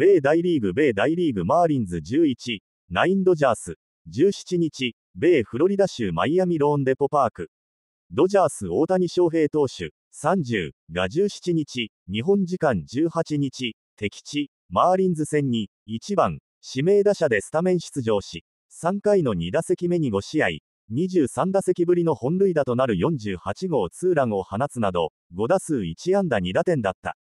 米大リーグ米大リーグマーリンズ11、ナインドジャース、17日、米フロリダ州マイアミローンデポパーク。ドジャース大谷翔平投手、30が17日、日本時間18日、敵地、マーリンズ戦に、1番、指名打者でスタメン出場し、3回の2打席目に5試合、23打席ぶりの本塁打となる48号ツーランを放つなど、5打数1安打2打点だった。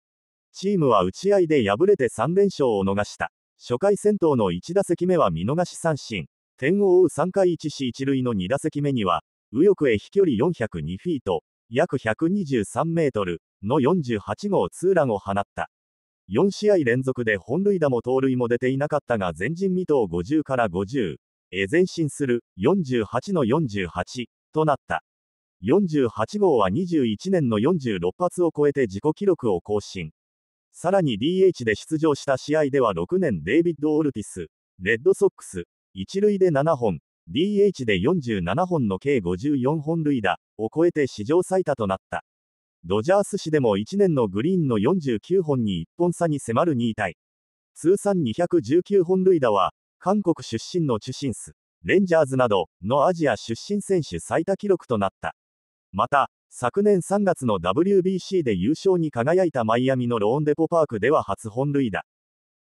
チームは打ち合いで敗れて3連勝を逃した。初回戦闘の1打席目は見逃し三振。点を追う3回1死1塁の2打席目には、右翼へ飛距離402フィート、約123メートルの48号ツーランを放った。4試合連続で本塁打も盗塁も出ていなかったが前人未到50から50へ前進する48の48となった。48号は21年の46発を超えて自己記録を更新。さらに DH で出場した試合では6年デイビッド・オルティス、レッドソックス、一塁で7本、DH で47本の計54本塁打を超えて史上最多となった。ドジャース市でも1年のグリーンの49本に1本差に迫る2位タイ。通算219本塁打は、韓国出身のチュシンス、レンジャーズなどのアジア出身選手最多記録となった。また、昨年3月の WBC で優勝に輝いたマイアミのローンデポパークでは初本塁打。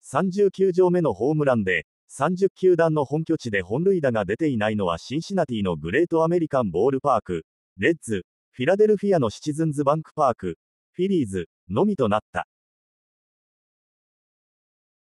39条目のホームランで、30球団の本拠地で本塁打が出ていないのはシンシナティのグレートアメリカンボールパーク、レッズ、フィラデルフィアのシチズンズバンクパーク、フィリーズ、のみとなった。